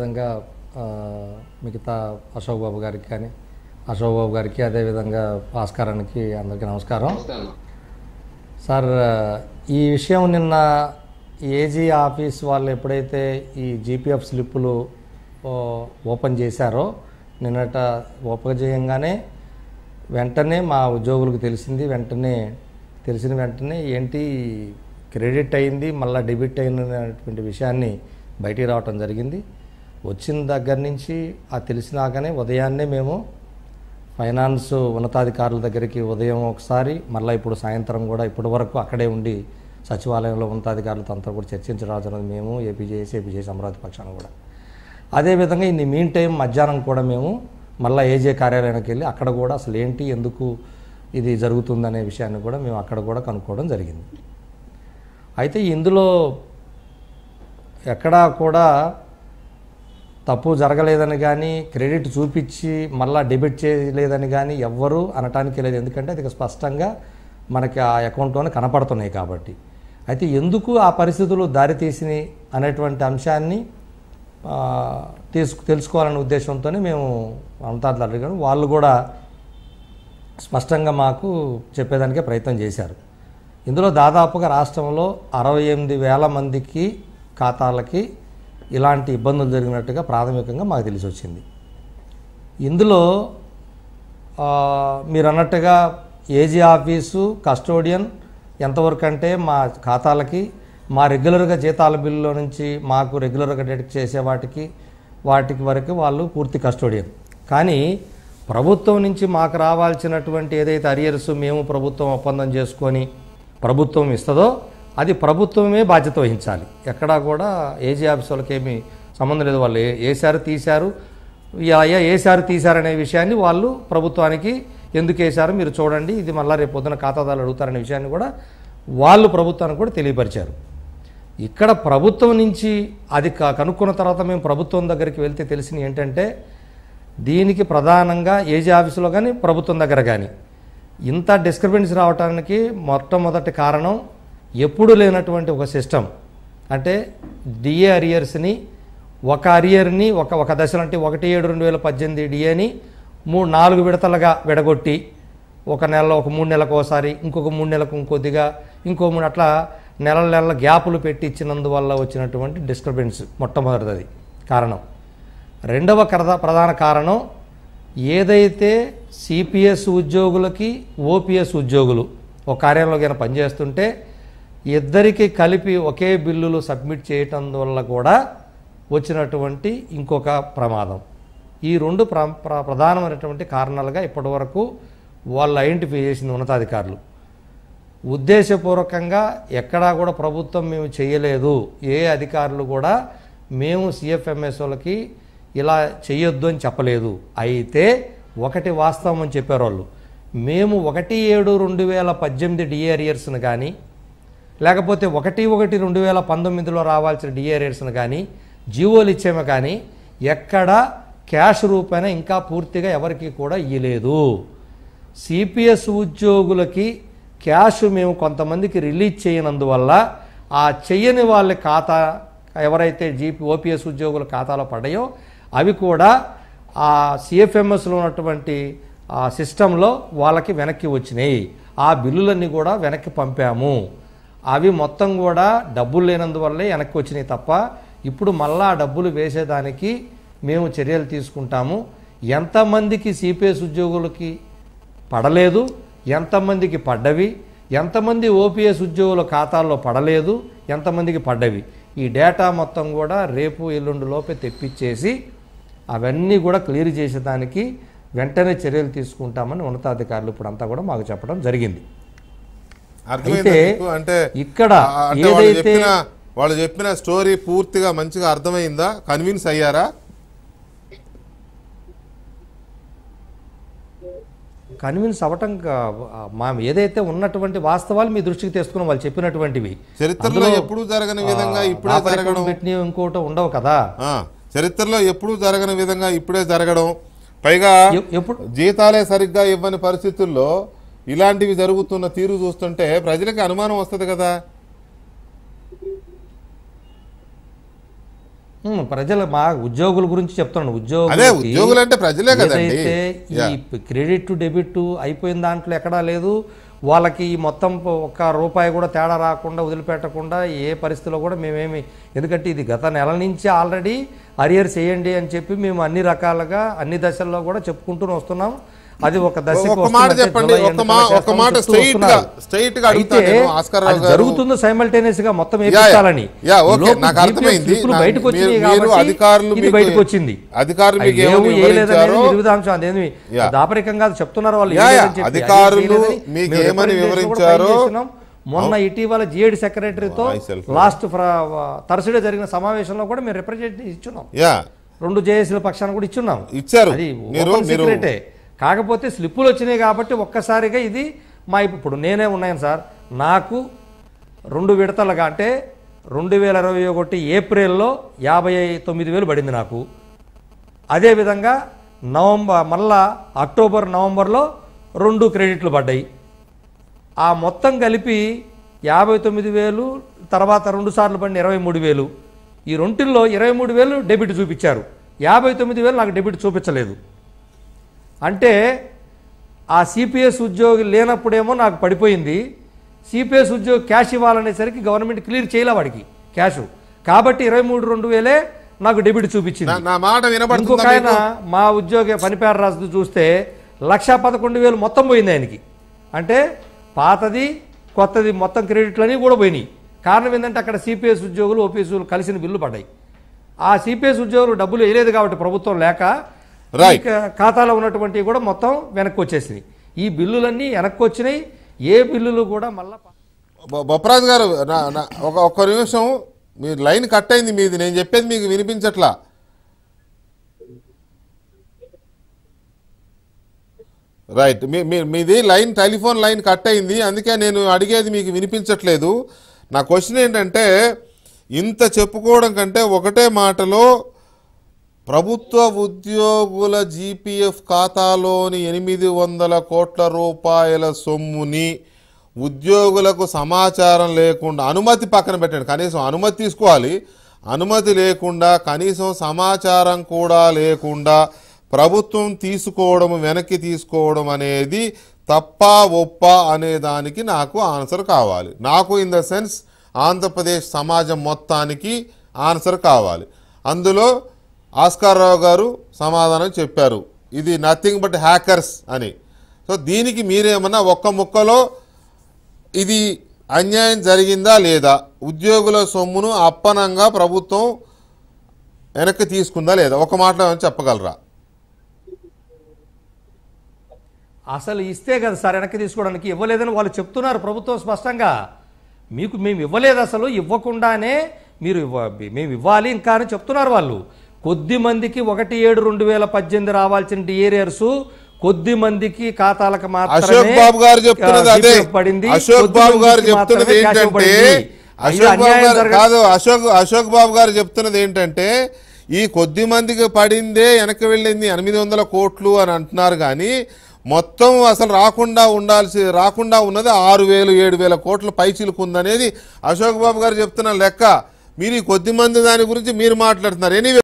విధంగా మిగతా అశోక్ బాబు గారికి కానీ అశోక్ బాబు గారికి అదేవిధంగా భాస్కరానికి అందరికీ నమస్కారం సార్ ఈ విషయం నిన్న ఏజీ ఆఫీస్ వాళ్ళు ఎప్పుడైతే ఈ జీపీఎఫ్ స్లిప్పులు ఓపెన్ చేశారో నిన్నట ఓపెన్ చేయంగానే వెంటనే మా ఉద్యోగులకు తెలిసింది వెంటనే తెలిసిన వెంటనే ఏంటి క్రెడిట్ అయింది మళ్ళీ డెబిట్ అయినటువంటి విషయాన్ని బయటికి రావటం జరిగింది వచ్చిన దగ్గర నుంచి ఆ తెలిసినాకనే ఉదయాన్నే మేము ఫైనాన్స్ ఉన్నతాధికారుల దగ్గరికి ఉదయం ఒకసారి మళ్ళీ ఇప్పుడు సాయంత్రం కూడా ఇప్పటి వరకు అక్కడే ఉండి సచివాలయంలో ఉన్నతాధికారులతో అంతా కూడా చర్చించడం మేము ఏపీజేఎస్ ఏపీజేఎస్ అమరావతి పక్షాన్ని కూడా అదేవిధంగా ఇన్ని మీన్ టైం మధ్యాహ్నం కూడా మేము మళ్ళీ ఏజే కార్యాలయానికి వెళ్ళి అక్కడ కూడా అసలు ఏంటి ఎందుకు ఇది జరుగుతుందనే విషయాన్ని కూడా మేము అక్కడ కూడా కనుక్కోవడం జరిగింది అయితే ఇందులో ఎక్కడా కూడా తప్పు జరగలేదని కానీ క్రెడిట్ చూపించి మళ్ళీ డెబిట్ చేయలేదని కానీ ఎవ్వరూ అనటానికి లేదు ఎందుకంటే అది స్పష్టంగా మనకి ఆ అకౌంట్లోనే కనపడుతున్నాయి కాబట్టి అయితే ఎందుకు ఆ పరిస్థితులు దారితీసినాయి అనేటువంటి అంశాన్ని తీసుకు తెలుసుకోవాలనే ఉద్దేశంతోనే మేము అంతర్లాగా వాళ్ళు కూడా స్పష్టంగా మాకు చెప్పేదానికే ప్రయత్నం చేశారు ఇందులో దాదాపుగా రాష్ట్రంలో అరవై ఎనిమిది వేల మందికి ఖాతాలకి ఇలాంటి ఇబ్బందులు జరిగినట్టుగా ప్రాథమికంగా మాకు తెలిసి వచ్చింది ఇందులో మీరు అన్నట్టుగా ఏజీ ఆఫీసు కస్టోడియన్ ఎంతవరకు అంటే మా ఖాతాలకి మా రెగ్యులర్గా జీతాల బిల్లులో నుంచి మాకు రెగ్యులర్గా డెడిక్ట్ చేసే వాటికి వాటికి వరకు వాళ్ళు పూర్తి కస్టోడియన్ కానీ ప్రభుత్వం నుంచి మాకు రావాల్సినటువంటి ఏదైతే అరియర్స్ మేము ప్రభుత్వం ఒప్పందం చేసుకొని ప్రభుత్వం ఇస్తుందో అది ప్రభుత్వమే బాధ్యత వహించాలి ఎక్కడా కూడా ఏజీ ఆఫీస్ వాళ్ళకేమి సంబంధం లేదు వాళ్ళు వేశారు తీశారు అయ్యా వేశారు తీశారనే విషయాన్ని వాళ్ళు ప్రభుత్వానికి ఎందుకు వేశారు మీరు చూడండి ఇది మళ్ళీ రేపు పొద్దున ఖాతాదారులు అడుగుతారనే విషయాన్ని కూడా వాళ్ళు ప్రభుత్వానికి కూడా తెలియపరిచారు ఇక్కడ ప్రభుత్వం నుంచి అది కనుక్కున్న తర్వాత మేము ప్రభుత్వం దగ్గరికి వెళ్తే తెలిసింది ఏంటంటే దీనికి ప్రధానంగా ఏజీ ఆఫీసులో కానీ ప్రభుత్వం దగ్గర కానీ ఇంత డిస్క్రిపెన్సీ రావడానికి మొట్టమొదటి కారణం ఎప్పుడు లేనటువంటి ఒక సిస్టమ్ అంటే డిఏ అరియర్స్ని ఒక అరియర్ని ఒక ఒక దశలు అంటే ఒకటి ఏడు రెండు వేల పద్దెనిమిది డిఏని మూడు నాలుగు విడతలుగా విడగొట్టి ఒక నెలలో ఒక మూడు నెలలకు ఒకసారి ఇంకొక మూడు నెలలకు ఇంకొద్దిగా ఇంకో మూడు అట్లా నెల నెలల గ్యాపులు పెట్టి ఇచ్చినందువల్ల వచ్చినటువంటి డిస్టర్బెన్స్ మొట్టమొదటిది కారణం రెండవ కరద ప్రధాన కారణం ఏదైతే సిపిఎస్ ఉద్యోగులకి ఓపీఎస్ ఉద్యోగులు ఒక కార్యంలో కానీ పనిచేస్తుంటే ఇద్దరికీ కలిపి ఒకే బిల్లులు సబ్మిట్ చేయటం వల్ల కూడా వచ్చినటువంటి ఇంకొక ప్రమాదం ఈ రెండు ప్ర ప్రధానమైనటువంటి కారణాలుగా ఇప్పటివరకు వాళ్ళు ఐడెంటిఫై చేసింది ఉన్నతాధికారులు ఉద్దేశపూర్వకంగా ఎక్కడా కూడా ప్రభుత్వం మేము చేయలేదు ఏ అధికారులు కూడా మేము వాళ్ళకి ఇలా చేయొద్దు అని చెప్పలేదు అయితే ఒకటి వాస్తవం అని చెప్పారు వాళ్ళు మేము ఒకటి ఏడు రెండు వేల పద్దెనిమిది డిఏరియర్స్ను కానీ లేకపోతే ఒకటి ఒకటి రెండు వేల పంతొమ్మిదిలో రావాల్సిన డిఏ రేట్స్ను కానీ జీవోలు ఇచ్చేమ కానీ ఎక్కడా క్యాష్ రూపాయన ఇంకా పూర్తిగా ఎవరికి కూడా ఇయ్యలేదు సిపిఎస్ ఉద్యోగులకి క్యాష్ మేము కొంతమందికి రిలీజ్ చేయనందువల్ల ఆ చెయ్యని వాళ్ళ ఖాతా ఎవరైతే జీపీ ఓపీఎస్ ఉద్యోగుల ఖాతాలో పడ్డాయో అవి కూడా ఆ సిఎఫ్ఎంఎస్లో ఉన్నటువంటి ఆ సిస్టంలో వాళ్ళకి వెనక్కి వచ్చినాయి ఆ బిల్లులన్నీ కూడా వెనక్కి పంపాము అవి మొత్తం కూడా డబ్బులు లేనందువల్లే వెనక్కి వచ్చినాయి తప్ప ఇప్పుడు మళ్ళా డబ్బులు వేసేదానికి మేము చర్యలు తీసుకుంటాము ఎంతమందికి సిపిఎస్ ఉద్యోగులకి పడలేదు ఎంతమందికి పడ్డవి ఎంతమంది ఓపీఎస్ ఉద్యోగుల ఖాతాల్లో పడలేదు ఎంతమందికి పడ్డవి ఈ డేటా మొత్తం కూడా రేపు ఎల్లుండి లోపే తెప్పించేసి అవన్నీ కూడా క్లియర్ చేసేదానికి వెంటనే చర్యలు తీసుకుంటామని ఉన్నతాధికారులు ఇప్పుడు అంతా కూడా మాకు చెప్పడం జరిగింది అయితే అంటే ఇక్కడ ఏదైతే వాళ్ళు చెప్పిన స్టోరీ పూర్తిగా మంచిగా అర్థమైందా కన్విన్స్ అయ్యారా కన్విన్స్ అవ్వటం మా ఏదైతే ఉన్నటువంటి వాస్తవాలు మీ దృష్టికి తెచ్చుకున్నాం వాళ్ళు చెప్పినటువంటివి చరిత్రలో ఎప్పుడు జరగని విధంగా ఇప్పుడే జరగడం ఇంకోటి ఉండవు కదా చరిత్రలో ఎప్పుడు జరగని విధంగా ఇప్పుడే జరగడం పైగా జీతాలే సరిగ్గా ఇవ్వని పరిస్థితుల్లో ఇలాంటివి జరుగుతున్న తీరు చూస్తుంటే ప్రజలకు అనుమానం వస్తుంది కదా ప్రజల మా ఉద్యోగుల గురించి చెప్తున్నాను ఉద్యోగులు ఉద్యోగులు అంటే ప్రజలే అయితే ఈ క్రెడిట్ డెబిట్ అయిపోయిన దాంట్లో ఎక్కడా లేదు వాళ్ళకి మొత్తం ఒక్క రూపాయి కూడా తేడా రాకుండా వదిలిపెట్టకుండా ఏ పరిస్థితిలో కూడా మేమేమి ఎందుకంటే ఇది గత నెల నుంచి ఆల్రెడీ అరియర్స్ వేయండి అని చెప్పి మేము అన్ని రకాలుగా అన్ని దశల్లో కూడా చెప్పుకుంటూ వస్తున్నాం అది ఒక దశ ఒక మాట జరుగుతుందో సైమల్టేనియస్ గా మొత్తం ఏపించాలని యా నాకు అర్థమైంది బయటకు వచ్చింది మీరు అధికారులు ఇది బయటకు వచ్చింది అధికారులు మీకు ఏమో ఏలేదనేది విరుదాంశం అదేమి దాపరికంగా చెప్తున్నారు వాళ్ళు అధికారులు మీకు ఏమని వివరించారో మొన్న ఇటీవల జిఏడి సెక్రటరీతో లాస్ట్ థర్స్డే జరిగిన సమావేశంలో కూడా మేము రిప్రజెంట్ ఇచ్చున్నాం రెండు జేఏసీల పక్షాన కూడా ఇచ్చున్నాం ఇచ్చారు అది మీరు కాకపోతే స్లిప్పులు వచ్చినాయి కాబట్టి ఒక్కసారిగా ఇది మా ఇప్పుడు నేనే ఉన్నాను సార్ నాకు రెండు విడతలుగా అంటే రెండు వేల ఇరవై ఒకటి ఏప్రిల్లో యాభై తొమ్మిది వేలు పడింది నాకు అదేవిధంగా నవంబర్ మళ్ళా అక్టోబర్ నవంబర్లో రెండు క్రెడిట్లు పడ్డాయి ఆ మొత్తం కలిపి యాభై తొమ్మిది వేలు తర్వాత రెండు సార్లు పడిన ఇరవై మూడు వేలు ఈ రెంటిల్లో ఇరవై మూడు వేలు డెబిట్ చూపించారు యాభై తొమ్మిది వేలు నాకు డెబిట్ చూపించలేదు అంటే ఆ సిపిఎస్ ఉద్యోగి లేనప్పుడేమో నాకు పడిపోయింది సిపిఎస్ ఉద్యోగి క్యాష్ ఇవ్వాలనేసరికి గవర్నమెంట్ క్లియర్ చేయలే వాడికి క్యాష్ కాబట్టి ఇరవై మూడు రెండు వేలే నాకు డెబిట్ చూపించింది ఇంకొక ఆయన మా ఉద్యోగి పనిపేర రాజు చూస్తే లక్ష పదకొండు వేలు మొత్తం పోయింది ఆయనకి అంటే పాతది కొత్తది మొత్తం క్రెడిట్లని కూడా పోయినాయి కారణం ఏంటంటే అక్కడ సిపిఎస్ ఉద్యోగులు ఓపీఎస్లు కలిసిన బిల్లు పడ్డాయి ఆ సిపిఎస్ ఉద్యోగులు డబ్బులు వేయలేదు కాబట్టి ప్రభుత్వం లేక ఖాతాలో ఉన్నటువంటివి కూడా మొత్తం వెనక్కి వచ్చేసింది ఈ బిల్లులన్నీ వెనక్కి వచ్చినాయి ఏ బిల్లులు కూడా మళ్ళా బొప్పరాజ్ గారు ఒక్క నిమిషం మీ లైన్ కట్ అయింది మీది నేను చెప్పేది మీకు వినిపించట్లా రైట్ మీ మీది లైన్ టెలిఫోన్ లైన్ కట్ అయింది అందుకే నేను అడిగేది మీకు వినిపించట్లేదు నా క్వశ్చన్ ఏంటంటే ఇంత చెప్పుకోవడం కంటే ఒకటే మాటలో ప్రభుత్వ ఉద్యోగుల జీపీఎఫ్ ఖాతాలోని ఎనిమిది వందల కోట్ల రూపాయల సొమ్ముని ఉద్యోగులకు సమాచారం లేకుండా అనుమతి పక్కన పెట్టండి కనీసం అనుమతి తీసుకోవాలి అనుమతి లేకుండా కనీసం సమాచారం కూడా లేకుండా ప్రభుత్వం తీసుకోవడం వెనక్కి తీసుకోవడం అనేది తప్ప ఒప్ప అనే దానికి నాకు ఆన్సర్ కావాలి నాకు ఇన్ ద సెన్స్ ఆంధ్రప్రదేశ్ సమాజం మొత్తానికి ఆన్సర్ కావాలి అందులో ఆస్కార్ రావు గారు సమాధానం చెప్పారు ఇది నథింగ్ బట్ హ్యాకర్స్ అని సో దీనికి మీరేమన్నా ఒక్క ముక్కలో ఇది అన్యాయం జరిగిందా లేదా ఉద్యోగుల సొమ్మును అప్పనంగా ప్రభుత్వం వెనక్కి తీసుకుందా లేదా ఒక మాట చెప్పగలరా అసలు ఇస్తే కదా సార్ వెనక్కి తీసుకోవడానికి ఇవ్వలేదని వాళ్ళు చెప్తున్నారు ప్రభుత్వం స్పష్టంగా మీకు మేము ఇవ్వలేదు అసలు ఇవ్వకుండానే మీరు ఇవ్వ మేము ఇవ్వాలి ఇంకా అని చెప్తున్నారు వాళ్ళు కొద్ది మందికి ఒకటి ఏడు రెండు వేల పద్దెనిమిది రావాల్సిన ఏరియర్స్ కొద్ది మందికి ఖాతాలకు అశోక్ బాబు గారు చెప్తున్నది పడింది అశోక్ బాబు గారు చెప్తున్నది ఏంటంటే అశోక్ బాబు గారు కాదు అశోక్ అశోక్ బాబు గారు చెప్తున్నది ఏంటంటే ఈ కొద్ది మందికి పడిందే వెనక్కి వెళ్ళింది ఎనిమిది వందల కోట్లు అని అంటున్నారు కానీ మొత్తం అసలు రాకుండా ఉండాల్సి రాకుండా ఉన్నది ఆరు వేలు ఏడు వేల కోట్ల కోట్లు ఉందనేది అశోక్ బాబు గారు చెప్తున్న లెక్క మీరు ఈ కొద్ది మంది దాని గురించి మీరు మాట్లాడుతున్నారు ఎనీవే